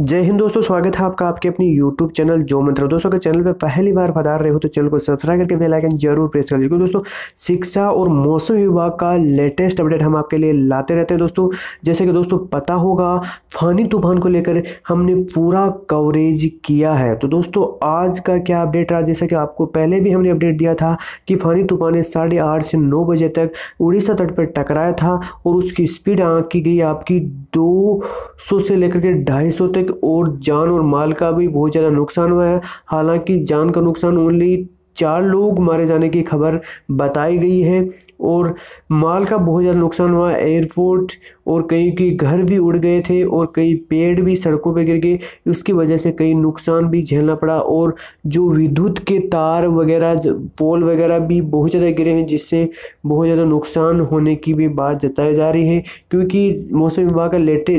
जय हिंद दोस्तों स्वागत है आपका आपके अपनी यूट्यूब चैनल जो मंत्र दोस्तों के चैनल पर पहली बार पधार रहे हो तो चैनल को सब्सक्राइब करके बेल आइकन जरूर प्रेस कर लीजिए दोस्तों शिक्षा और मौसम विभाग का लेटेस्ट अपडेट हम आपके लिए लाते रहते हैं दोस्तों जैसे कि दोस्तों पता होगा फानी तूफान को लेकर हमने पूरा कवरेज किया है तो दोस्तों आज का क्या अपडेट रहा जैसा कि आपको पहले भी हमने अपडेट दिया था कि फानी तूफान ने साढ़े से नौ बजे तक उड़ीसा तट पर टकराया था और उसकी स्पीड आँख की गई आपकी दो सौ से लेकर के ढाई सौ तक और जान और माल का भी बहुत ज़्यादा नुकसान हुआ है हालांकि जान का नुकसान ओनली चार लोग मारे जाने की खबर बताई गई है और माल का बहुत ज़्यादा नुकसान हुआ एयरपोर्ट और कई के घर भी उड़ गए थे और कई पेड़ भी सड़कों पर गिर गए उसकी वजह से कई नुकसान भी झेलना पड़ा और जो विद्युत के तार वगैरह पोल वगैरह भी बहुत ज़्यादा गिरे हैं जिससे बहुत ज़्यादा नुकसान होने की भी बात जताई जा रही है क्योंकि मौसम विभाग का लेटे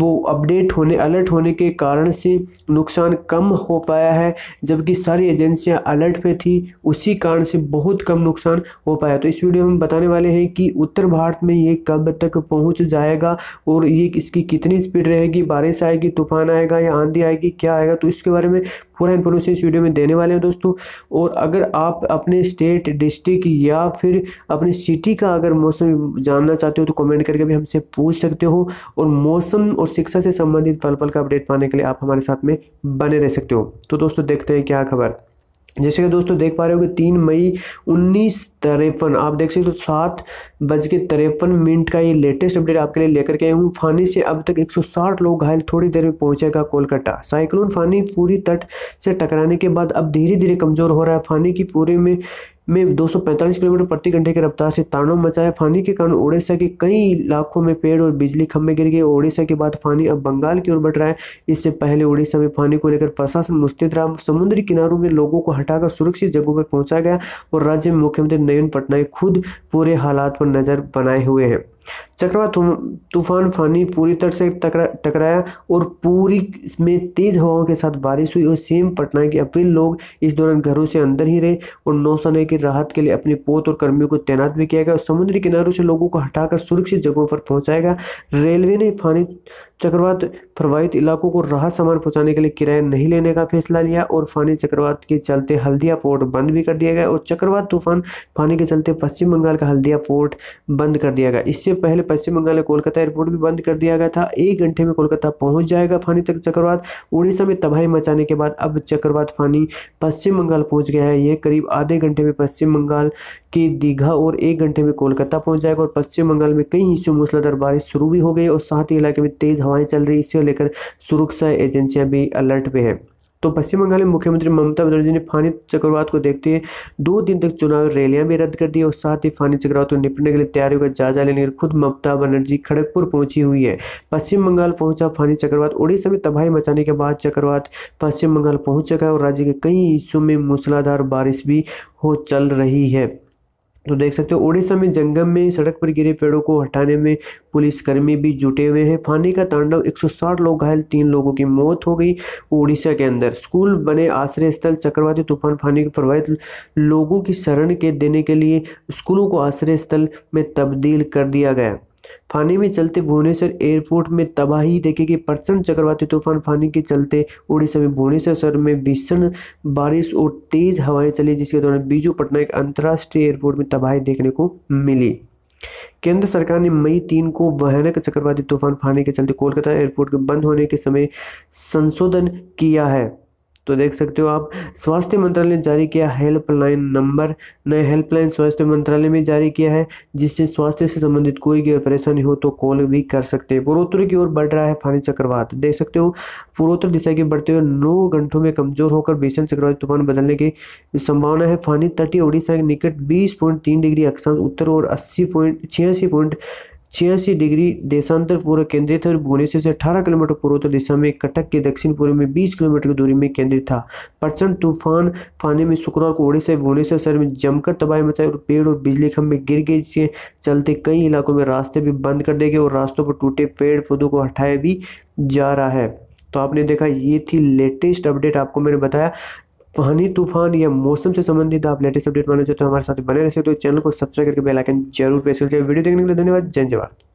वो अपडेट होने अलर्ट होने के कारण से नुकसान कम हो पाया है जबकि सारी एजेंसियाँ अलर्ट पर थी उसी कारण से बहुत कम नुकसान हो पाया तो इस वीडियो में बताने वाले हैं कि उत्तर भारत में ये कब तक पहुँच जाएगा और ये इसकी कितनी स्पीड रहेगी बारिश आएगी तूफान आएगा या आंधी आएगी क्या आएगा तो इसके बारे में पूरा इन्फॉर्मेशन इस वीडियो में देने वाले हैं दोस्तों और अगर आप अपने स्टेट डिस्ट्रिक्ट या फिर अपनी सिटी का अगर मौसम जानना चाहते हो तो कमेंट करके भी हमसे पूछ सकते हो और मौसम और शिक्षा से संबंधित पल पल का अपडेट पाने के लिए आप हमारे साथ में बने रह सकते हो तो दोस्तों देखते हैं क्या खबर जैसे कि दोस्तों देख पा रहे हो कि तीन मई उन्नीस तिरपन आप देख सकते हो तो सात बज के तिरपन मिनट का ये लेटेस्ट अपडेट आपके लिए लेकर के आया हूँ फानी से अब तक 160 लोग घायल थोड़ी देर में पहुंचेगा कोलकाता साइक्लोन फानी पूरी तट से टकराने के बाद अब धीरे धीरे कमज़ोर हो रहा है फानी की पूरे में में 245 किलोमीटर प्रति घंटे की रफ्तार से तांडव मचाया फानी के कारण ओडिशा के कई इलाकों में पेड़ और बिजली खंभे गिर गए ओडिशा के बाद फानी अब बंगाल की ओर बढ़ रहा है इससे पहले ओडिशा में फानी को लेकर प्रशासन मुस्तैद रहा समुद्री किनारों में लोगों को हटाकर सुरक्षित जगहों पर पहुंचाया गया और राज्य में मुख्यमंत्री नवीन पटनायक खुद पूरे हालात पर नजर बनाए हुए हैं चक्रवात तूफान फानी पूरी तरह से टकराया और पूरी में तेज हवाओं के साथ बारिश हुई और सेम पटना के अपील लोग इस दौरान घरों से अंदर ही रहे और नौसेना की राहत के लिए अपने पोत और कर्मियों को तैनात भी किया गया और समुद्री किनारों से लोगों को हटाकर सुरक्षित जगहों पर पहुंचाया गया रेलवे ने फानी चक्रवात प्रभावित इलाकों को राहत सामान पहुंचाने के लिए किराया नहीं लेने का फैसला लिया और फानी चक्रवात के चलते हल्दिया पोर्ट बंद भी कर दिया गया और चक्रवात तूफान फानी के चलते पश्चिम बंगाल का हल्दिया पोर्ट बंद कर दिया गया इससे पहले पश्चिम बंगाल का कोलकाता एयरपोर्ट भी बंद कर दिया गया था एक घंटे में कोलकाता पहुँच जाएगा फानी तक चक्रवात उड़ीसा में तबाही मचाने के बाद अब चक्रवात फानी पश्चिम बंगाल पहुँच गया है यह करीब आधे घंटे में पश्चिम बंगाल के दीघा और एक घंटे में कोलकाता पहुँच जाएगा और पश्चिम बंगाल में कई हिस्सों मूसलाधार बारिश शुरू भी हो गई और साथ ही इलाके में तेज हवा हवाएं चल रही इसे लेकर सुरक्षा एजेंसियां भी अलर्ट पे है तो पश्चिम बंगाल में मुख्यमंत्री ममता बनर्जी ने फानी चक्रवात को देखते हुए दो दिन तक चुनाव रैलियां भी रद्द कर दी और साथ ही फानी चक्रवात को निपटने के लिए तैयारियों का जायजा लेने के खुद ममता बनर्जी खड़गपुर पहुंची हुई है पश्चिम बंगाल पहुंचा फानी चक्रवात उड़ीसा में तबाही मचाने के बाद चक्रवात पश्चिम बंगाल पहुंच चुका है और राज्य के कई हिस्सों में मूसलाधार बारिश भी हो चल रही है तो देख सकते हो ओडिशा में जंगम में सड़क पर गिरे पेड़ों को हटाने में पुलिसकर्मी भी जुटे हुए हैं फानी का तांडव 160 लोग घायल तीन लोगों की मौत हो गई ओडिशा के अंदर स्कूल बने आश्रय स्थल चक्रवाती तूफान फानी के प्रभावित लोगों की शरण के देने के लिए स्कूलों को आश्रय स्थल में तब्दील कर दिया गया फानी में चलते भुवनेश्वर एयरपोर्ट में तबाही देखेगी प्रचंड चक्रवाती तूफान फानी के चलते उड़ीसा में भुवनेश्वर शहर में भीषण बारिश और तेज हवाएं चली जिसके दौरान बीजू पटनायक अंतर्राष्ट्रीय एयरपोर्ट में तबाही देखने को मिली केंद्र सरकार ने मई तीन को भयानक चक्रवाती तूफान फाने के चलते कोलकाता एयरपोर्ट के बंद होने के समय संशोधन किया है तो देख सकते हो आप स्वास्थ्य मंत्रालय ने जारी किया हेल्पलाइन नंबर नए हेल्पलाइन स्वास्थ्य मंत्रालय में जारी किया है जिससे स्वास्थ्य से संबंधित कोई भी परेशानी हो तो कॉल भी कर सकते हैं पूर्वोत्तर की ओर बढ़ रहा है फानी चक्रवात देख सकते हो पूर्वोत्तर दिशा के बढ़ते हुए नौ घंटों में कमजोर होकर भीषण चक्रवात तूफान बदलने की संभावना है फानी तटीय ओडिशा के निकट बीस डिग्री अक्षांश उत्तर और अस्सी पॉइंट छियासी पॉइंट छियासी डिग्री देशांतर पूर्व केंद्रित है और भुवनेश्वर से अठारह किलोमीटर पूर्वोत्तर दिशा में कटक के दक्षिण पूर्व में बीस किलोमीटर की दूरी में केंद्रित था प्रचंड तूफान फाने में शुक्रवार को उड़ीसा भुवनेश्वर शहर में जमकर तबाही मचाई और पेड़ और बिजली खंभे गिर गए जिसके चलते कई इलाकों में रास्ते भी बंद कर दिए गए और रास्तों पर टूटे पेड़ पौधों को हटाया भी जा रहा है तो आपने देखा ये थी लेटेस्ट अपडेट आपको मैंने बताया पानी तूफान या मौसम से संबंधित आप लेटेस्ट अपडेट मानना चाहते हो तो हमारे साथ बने रह सकते हो चैनल को सब्सक्राइब करके बेल आइकन जरूर प्रेस कर वीडियो देखने के लिए धन्यवाद जय जवाहर